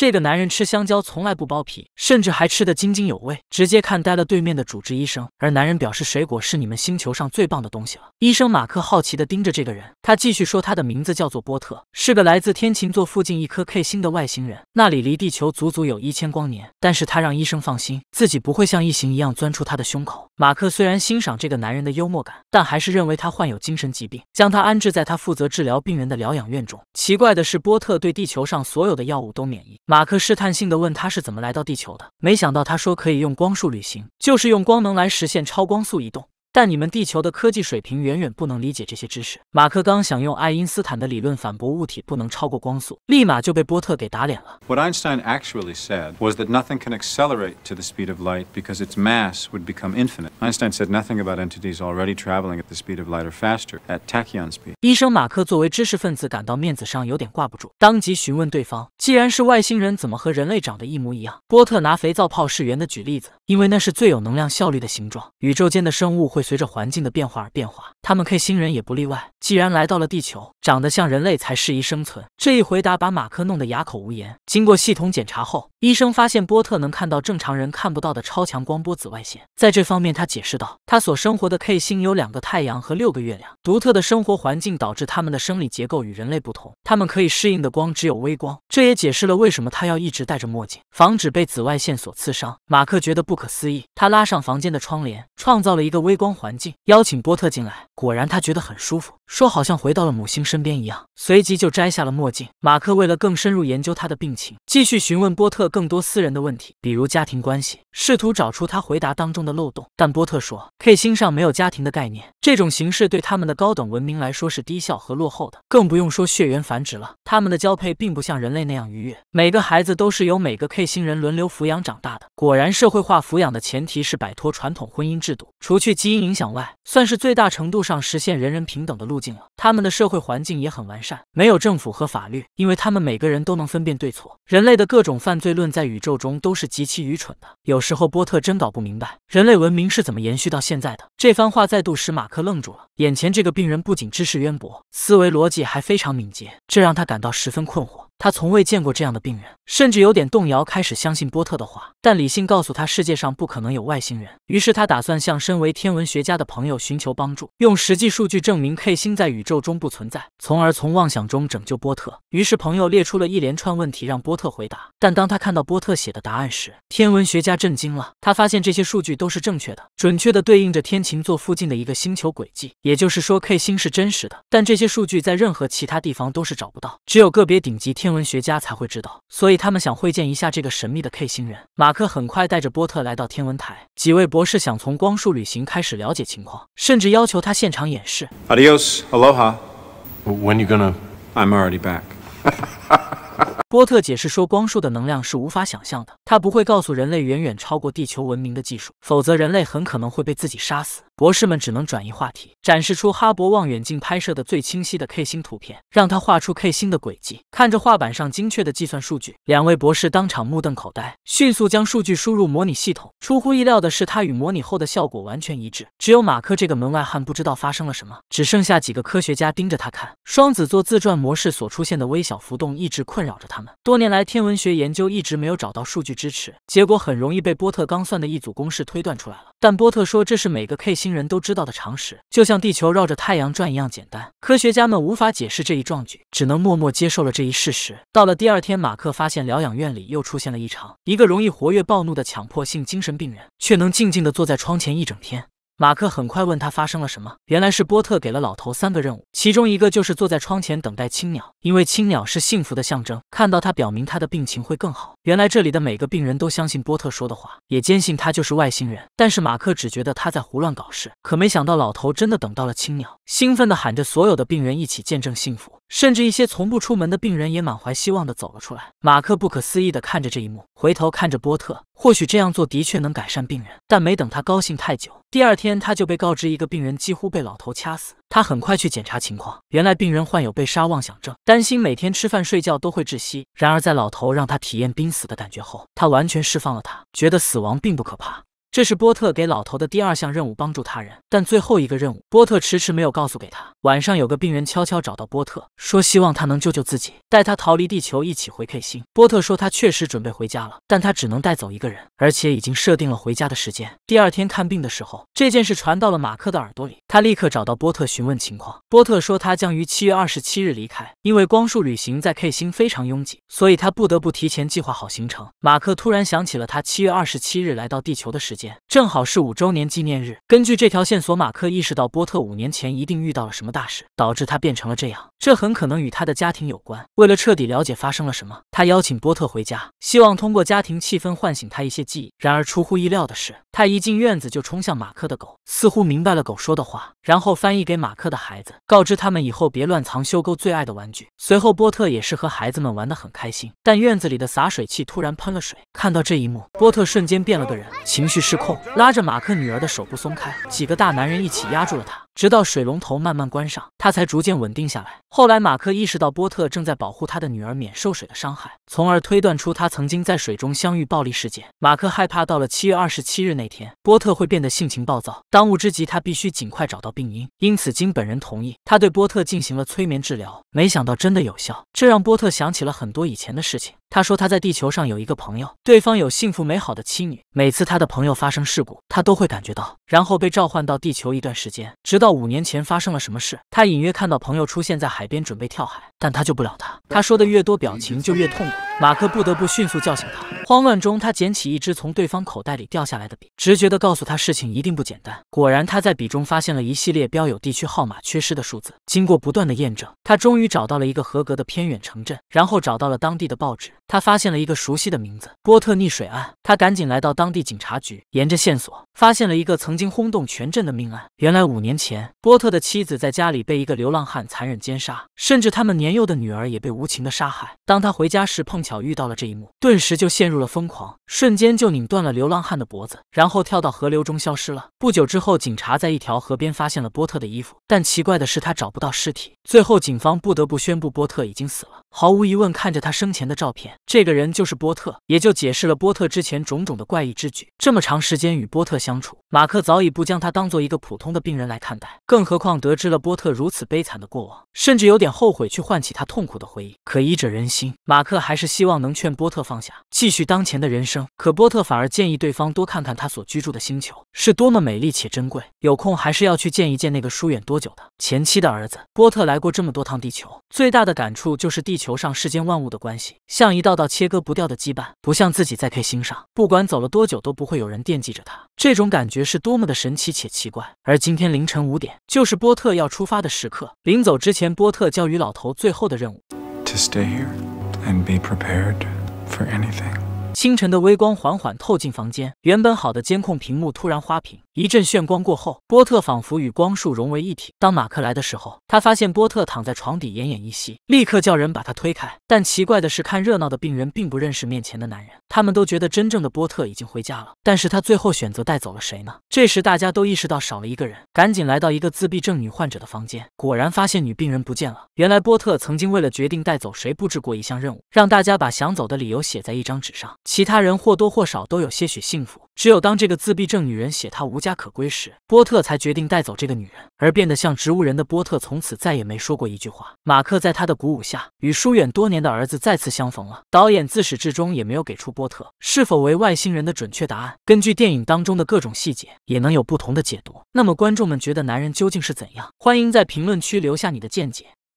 这个男人吃香蕉从来不剥皮，甚至还吃得津津有味，直接看呆了对面的主治医生。而男人表示，水果是你们星球上最棒的东西了。医生马克好奇的盯着这个人，他继续说，他的名字叫做波特，是个来自天琴座附近一颗 K 星的外星人，那里离地球足足有一千光年。但是他让医生放心，自己不会像异形一样钻出他的胸口。马克虽然欣赏这个男人的幽默感，但还是认为他患有精神疾病，将他安置在他负责治疗病人的疗养院中。奇怪的是，波特对地球上所有的药物都免疫。马克试探性地问：“他是怎么来到地球的？”没想到他说：“可以用光束旅行，就是用光能来实现超光速移动。”但你们地球的科技水平远远不能理解这些知识。马克刚想用爱因斯坦的理论反驳物体不能超过光速，立马就被波特给打脸了。What Einstein actually said was that nothing can accelerate to the speed of light because its mass would become infinite. Einstein said nothing about entities already traveling at the speed of light or faster at tachyon speed. 医生马克作为知识分子感到面子上有点挂不住，当即询问对方，既然是外星人，怎么和人类长得一模一样？波特拿肥皂泡是圆的举例子，因为那是最有能量效率的形状。宇宙间的生物会。会随着环境的变化而变化。他们 K 星人也不例外。既然来到了地球，长得像人类才适宜生存。这一回答把马克弄得哑口无言。经过系统检查后，医生发现波特能看到正常人看不到的超强光波、紫外线。在这方面，他解释道，他所生活的 K 星有两个太阳和六个月亮，独特的生活环境导致他们的生理结构与人类不同。他们可以适应的光只有微光，这也解释了为什么他要一直戴着墨镜，防止被紫外线所刺伤。马克觉得不可思议，他拉上房间的窗帘，创造了一个微光环境，邀请波特进来。果然，他觉得很舒服，说好像回到了母星身边一样。随即就摘下了墨镜。马克为了更深入研究他的病情，继续询问波特更多私人的问题，比如家庭关系，试图找出他回答当中的漏洞。但波特说，K 星上没有家庭的概念，这种形式对他们的高等文明来说是低效和落后的，更不用说血缘繁殖了。他们的交配并不像人类那样愉悦，每个孩子都是由每个 K 星人轮流抚养长大的。果然，社会化抚养的前提是摆脱传统婚姻制度，除去基因影响外，算是最大程度上。上实现人人平等的路径了，他们的社会环境也很完善，没有政府和法律，因为他们每个人都能分辨对错。人类的各种犯罪论在宇宙中都是极其愚蠢的。有时候波特真搞不明白，人类文明是怎么延续到现在的。这番话再度使马克愣住了。眼前这个病人不仅知识渊博，思维逻辑还非常敏捷，这让他感到十分困惑。他从未见过这样的病人，甚至有点动摇，开始相信波特的话。但理性告诉他，世界上不可能有外星人。于是他打算向身为天文学家的朋友寻求帮助，用实际数据证明 K 星在宇宙中不存在，从而从妄想中拯救波特。于是朋友列出了一连串问题让波特回答。但当他看到波特写的答案时，天文学家震惊了。他发现这些数据都是正确的，准确的对应着天琴座附近的一个星球轨迹。也就是说，K 星是真实的。但这些数据在任何其他地方都是找不到，只有个别顶级天。天文学家才会知道，所以他们想会见一下这个神秘的 K 星人。马克很快带着波特来到天文台，几位博士想从光束旅行开始了解情况，甚至要求他现场演示。波特解释说，光束的能量是无法想象的，他不会告诉人类远远超过地球文明的技术，否则人类很可能会被自己杀死。博士们只能转移话题，展示出哈勃望远镜拍摄的最清晰的 K 星图片，让他画出 K 星的轨迹。看着画板上精确的计算数据，两位博士当场目瞪口呆，迅速将数据输入模拟系统。出乎意料的是，它与模拟后的效果完全一致。只有马克这个门外汉不知道发生了什么，只剩下几个科学家盯着他看。双子座自转模式所出现的微小浮动一直困扰着。他们多年来天文学研究一直没有找到数据支持，结果很容易被波特刚算的一组公式推断出来了。但波特说这是每个 K 星人都知道的常识，就像地球绕着太阳转一样简单。科学家们无法解释这一壮举，只能默默接受了这一事实。到了第二天，马克发现疗养院里又出现了异常，一个容易活跃暴怒的强迫性精神病人，却能静静地坐在窗前一整天。马克很快问他发生了什么，原来是波特给了老头三个任务，其中一个就是坐在窗前等待青鸟，因为青鸟是幸福的象征。看到他，表明他的病情会更好。原来这里的每个病人都相信波特说的话，也坚信他就是外星人。但是马克只觉得他在胡乱搞事，可没想到老头真的等到了青鸟，兴奋的喊着所有的病人一起见证幸福，甚至一些从不出门的病人也满怀希望的走了出来。马克不可思议的看着这一幕，回头看着波特。或许这样做的确能改善病人，但没等他高兴太久，第二天他就被告知一个病人几乎被老头掐死。他很快去检查情况，原来病人患有被杀妄想症，担心每天吃饭睡觉都会窒息。然而在老头让他体验濒死的感觉后，他完全释放了，他觉得死亡并不可怕。这是波特给老头的第二项任务，帮助他人。但最后一个任务，波特迟迟没有告诉给他。晚上有个病人悄悄找到波特，说希望他能救救自己，带他逃离地球，一起回 K 星。波特说他确实准备回家了，但他只能带走一个人，而且已经设定了回家的时间。第二天看病的时候，这件事传到了马克的耳朵里，他立刻找到波特询问情况。波特说他将于七月二十七日离开，因为光束旅行在 K 星非常拥挤，所以他不得不提前计划好行程。马克突然想起了他七月二十七日来到地球的时间。正好是五周年纪念日。根据这条线索，马克意识到波特五年前一定遇到了什么大事，导致他变成了这样。这很可能与他的家庭有关。为了彻底了解发生了什么，他邀请波特回家，希望通过家庭气氛唤醒他一些记忆。然而出乎意料的是，他一进院子就冲向马克的狗，似乎明白了狗说的话，然后翻译给马克的孩子，告知他们以后别乱藏修勾最爱的玩具。随后波特也是和孩子们玩得很开心。但院子里的洒水器突然喷了水，看到这一幕，波特瞬间变了个人，情绪失控，拉着马克女儿的手不松开，几个大男人一起压住了他，直到水龙头慢慢关上，他才逐渐稳定下来。后来，马克意识到波特正在保护他的女儿免受水的伤害，从而推断出他曾经在水中相遇暴力事件。马克害怕到了七月二十七日那天，波特会变得性情暴躁。当务之急，他必须尽快找到病因。因此，经本人同意，他对波特进行了催眠治疗。没想到真的有效，这让波特想起了很多以前的事情。他说他在地球上有一个朋友，对方有幸福美好的妻女。每次他的朋友发生事故，他都会感觉到，然后被召唤到地球一段时间。直到五年前发生了什么事，他隐约看到朋友出现在海边准备跳海，但他救不了他。他说的越多，表情就越痛苦。马克不得不迅速叫醒他。慌乱中，他捡起一支从对方口袋里掉下来的笔，直觉地告诉他事情一定不简单。果然，他在笔中发现了一系列标有地区号码缺失的数字。经过不断的验证，他终于找到了一个合格的偏远城镇，然后找到了当地的报纸。他发现了一个熟悉的名字——波特溺水案。他赶紧来到当地警察局，沿着线索发现了一个曾经轰动全镇的命案。原来五年前，波特的妻子在家里被一个流浪汉残忍奸杀，甚至他们年幼的女儿也被无情的杀害。当他回家时，碰巧遇到了这一幕，顿时就陷入了疯狂，瞬间就拧断了流浪汉的脖子，然后跳到河流中消失了。不久之后，警察在一条河边发现了波特的衣服，但奇怪的是他找不到尸体。最后，警方不得不宣布波特已经死了。毫无疑问，看着他生前的照片，这个人就是波特，也就解释了波特之前种种的怪异之举。这么长时间与波特相处，马克早已不将他当做一个普通的病人来看待，更何况得知了波特如此悲惨的过往，甚至有点后悔去唤起他痛苦的回忆。可医者仁心，马克还是希望能劝波特放下，继续当前的人生。可波特反而建议对方多看看他所居住的星球是多么美丽且珍贵，有空还是要去见一见那个疏远多久的前妻的儿子。波特来过这么多趟地球，最大的感触就是地。球上世间万物的关系，像一道道切割不掉的羁绊，不像自己在 K 星上，不管走了多久都不会有人惦记着他，这种感觉是多么的神奇且奇怪。而今天凌晨五点，就是波特要出发的时刻。临走之前，波特交于老头最后的任务。To stay anything. for and prepared here be 清晨的微光缓缓透进房间，原本好的监控屏幕突然花屏。一阵炫光过后，波特仿佛与光束融为一体。当马克来的时候，他发现波特躺在床底，奄奄一息，立刻叫人把他推开。但奇怪的是，看热闹的病人并不认识面前的男人，他们都觉得真正的波特已经回家了。但是他最后选择带走了谁呢？这时，大家都意识到少了一个人，赶紧来到一个自闭症女患者的房间，果然发现女病人不见了。原来，波特曾经为了决定带走谁布置过一项任务，让大家把想走的理由写在一张纸上。其他人或多或少都有些许幸福。只有当这个自闭症女人写他无家可归时，波特才决定带走这个女人，而变得像植物人的波特从此再也没说过一句话。马克在他的鼓舞下，与疏远多年的儿子再次相逢了。导演自始至终也没有给出波特是否为外星人的准确答案。根据电影当中的各种细节，也能有不同的解读。那么，观众们觉得男人究竟是怎样？欢迎在评论区留下你的见解。